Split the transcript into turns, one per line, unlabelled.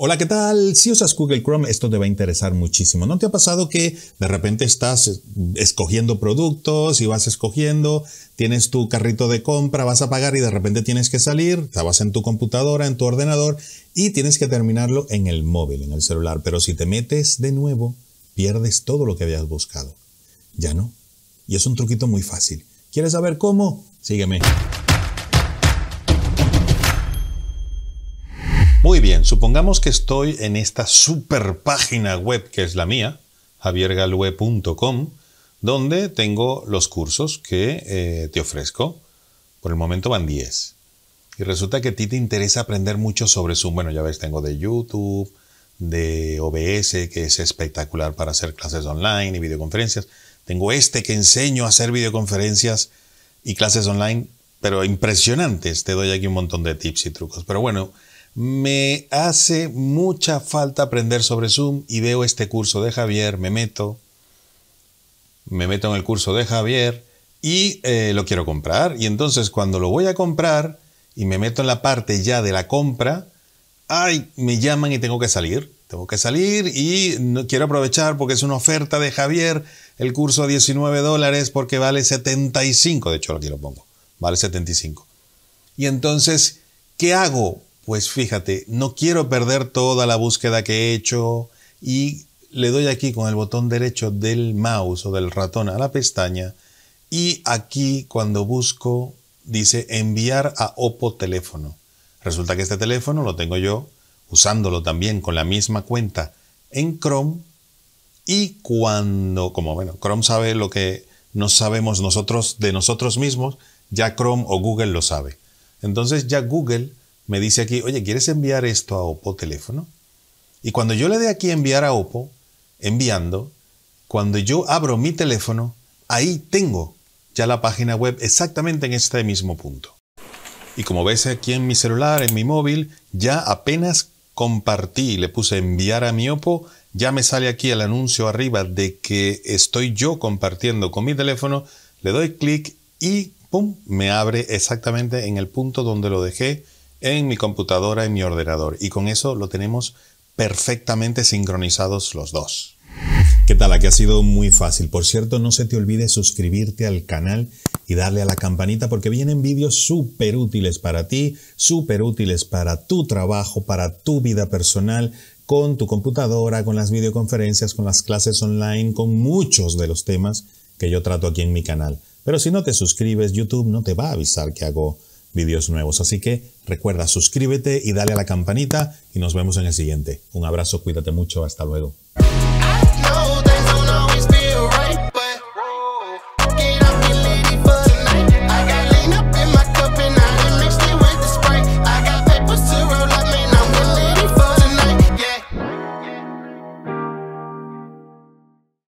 Hola, ¿qué tal? Si usas Google Chrome, esto te va a interesar muchísimo. ¿No te ha pasado que de repente estás escogiendo productos y vas escogiendo, tienes tu carrito de compra, vas a pagar y de repente tienes que salir, estabas en tu computadora, en tu ordenador y tienes que terminarlo en el móvil, en el celular. Pero si te metes de nuevo, pierdes todo lo que habías buscado. Ya no. Y es un truquito muy fácil. ¿Quieres saber cómo? Sígueme. Muy bien, supongamos que estoy en esta super página web que es la mía, javiergalue.com, donde tengo los cursos que eh, te ofrezco. Por el momento van 10. Y resulta que a ti te interesa aprender mucho sobre Zoom. Bueno, ya ves, tengo de YouTube, de OBS, que es espectacular para hacer clases online y videoconferencias. Tengo este que enseño a hacer videoconferencias y clases online, pero impresionantes. Te doy aquí un montón de tips y trucos. Pero bueno, me hace mucha falta aprender sobre Zoom y veo este curso de Javier, me meto, me meto en el curso de Javier y eh, lo quiero comprar. Y entonces cuando lo voy a comprar y me meto en la parte ya de la compra, ay, me llaman y tengo que salir. Tengo que salir y no, quiero aprovechar porque es una oferta de Javier, el curso a 19 dólares porque vale 75, de hecho aquí lo pongo, vale 75. Y entonces, ¿qué hago? pues fíjate, no quiero perder toda la búsqueda que he hecho y le doy aquí con el botón derecho del mouse o del ratón a la pestaña y aquí cuando busco dice enviar a Oppo teléfono. Resulta que este teléfono lo tengo yo usándolo también con la misma cuenta en Chrome y cuando, como bueno, Chrome sabe lo que no sabemos nosotros de nosotros mismos, ya Chrome o Google lo sabe. Entonces ya Google me dice aquí, oye, ¿quieres enviar esto a Oppo teléfono? Y cuando yo le dé aquí enviar a Oppo, enviando, cuando yo abro mi teléfono, ahí tengo ya la página web exactamente en este mismo punto. Y como ves aquí en mi celular, en mi móvil, ya apenas compartí, le puse enviar a mi Oppo, ya me sale aquí el anuncio arriba de que estoy yo compartiendo con mi teléfono, le doy clic y ¡pum! me abre exactamente en el punto donde lo dejé en mi computadora, en mi ordenador. Y con eso lo tenemos perfectamente sincronizados los dos. ¿Qué tal? Aquí ha sido muy fácil. Por cierto, no se te olvide suscribirte al canal y darle a la campanita porque vienen vídeos súper útiles para ti, súper útiles para tu trabajo, para tu vida personal, con tu computadora, con las videoconferencias, con las clases online, con muchos de los temas que yo trato aquí en mi canal. Pero si no te suscribes, YouTube no te va a avisar que hago vídeos nuevos. Así que recuerda, suscríbete y dale a la campanita y nos vemos en el siguiente. Un abrazo, cuídate mucho, hasta luego.